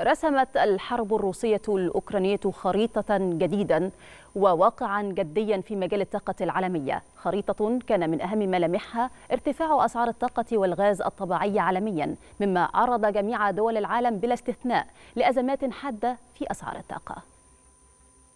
رسمت الحرب الروسية الأوكرانية خريطة جديدا وواقعا جديا في مجال الطاقة العالمية خريطة كان من أهم ملامحها ارتفاع أسعار الطاقة والغاز الطبيعي عالميا مما عرض جميع دول العالم بلا استثناء لأزمات حادة في أسعار الطاقة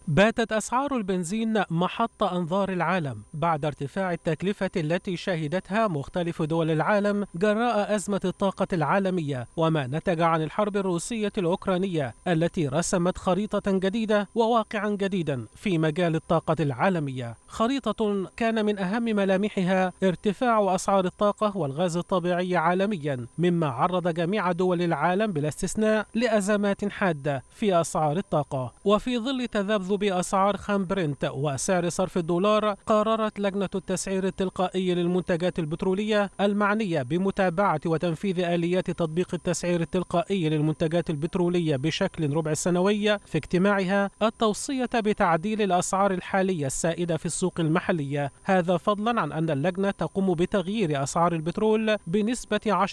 باتت أسعار البنزين محط أنظار العالم بعد ارتفاع التكلفة التي شهدتها مختلف دول العالم جراء أزمة الطاقة العالمية وما نتج عن الحرب الروسية الأوكرانية التي رسمت خريطة جديدة وواقعا جديدا في مجال الطاقة العالمية خريطة كان من أهم ملامحها ارتفاع أسعار الطاقة والغاز الطبيعي عالميا مما عرض جميع دول العالم بلا استثناء لأزمات حادة في أسعار الطاقة وفي ظل تذبذب بأسعار أسعار خام برنت وسعر صرف الدولار قررت لجنة التسعير التلقائي للمنتجات البترولية المعنية بمتابعة وتنفيذ آليات تطبيق التسعير التلقائي للمنتجات البترولية بشكل ربع سنوي في اجتماعها التوصية بتعديل الأسعار الحالية السائدة في السوق المحلية هذا فضلا عن أن اللجنة تقوم بتغيير أسعار البترول بنسبة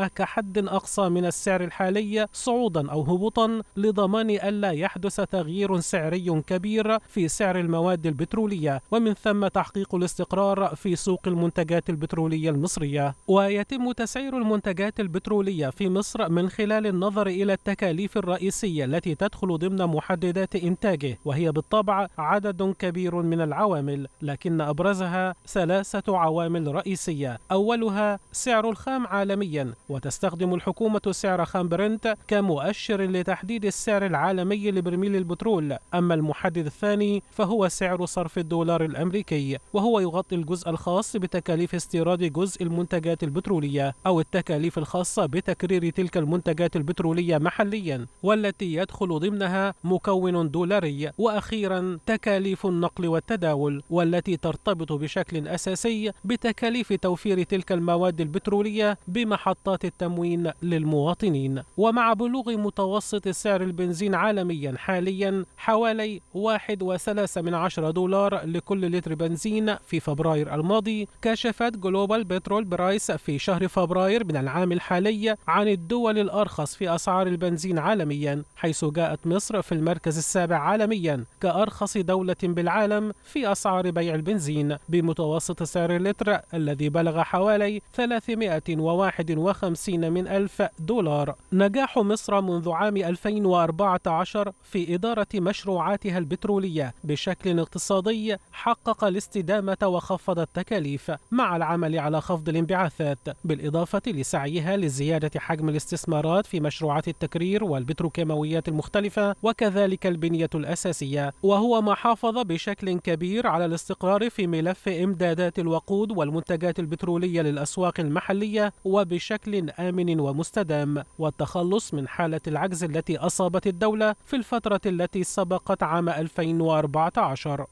10% كحد أقصى من السعر الحالي صعودا أو هبوطا لضمان ألا يحدث تغيير سعري كبير في سعر المواد البترولية ومن ثم تحقيق الاستقرار في سوق المنتجات البترولية المصرية ويتم تسعير المنتجات البترولية في مصر من خلال النظر إلى التكاليف الرئيسية التي تدخل ضمن محددات إنتاجه وهي بالطبع عدد كبير من العوامل لكن أبرزها ثلاثة عوامل رئيسية أولها سعر الخام عالميا وتستخدم الحكومة سعر خام برنت كمؤشر لتحديد السعر العالمي لبرميل البترول أما المحدد الثاني فهو سعر صرف الدولار الأمريكي وهو يغطي الجزء الخاص بتكاليف استيراد جزء المنتجات البترولية أو التكاليف الخاصة بتكرير تلك المنتجات البترولية محليا والتي يدخل ضمنها مكون دولاري وأخيرا تكاليف النقل والتداول والتي ترتبط بشكل أساسي بتكاليف توفير تلك المواد البترولية بمحطات التموين للمواطنين ومع بلوغ متوسط سعر البنزين عالميا حاليا حوالي من 1.3 دولار لكل لتر بنزين في فبراير الماضي كشفت جلوبال بترول برايس في شهر فبراير من العام الحالي عن الدول الأرخص في أسعار البنزين عالميا حيث جاءت مصر في المركز السابع عالميا كأرخص دولة بالعالم في أسعار بيع البنزين بمتوسط سعر اللتر الذي بلغ حوالي 351 من ألف دولار نجاح مصر منذ عام 2014 في إدارة مشروعات صناعتها البترولية بشكل اقتصادي حقق الاستدامة وخفض التكاليف مع العمل على خفض الانبعاثات بالإضافة لسعيها لزيادة حجم الاستثمارات في مشروعات التكرير والبتروكيماويات المختلفة وكذلك البنية الأساسية وهو ما حافظ بشكل كبير على الاستقرار في ملف إمدادات الوقود والمنتجات البترولية للأسواق المحلية وبشكل آمن ومستدام والتخلص من حالة العجز التي أصابت الدولة في الفترة التي سبقت عام 2014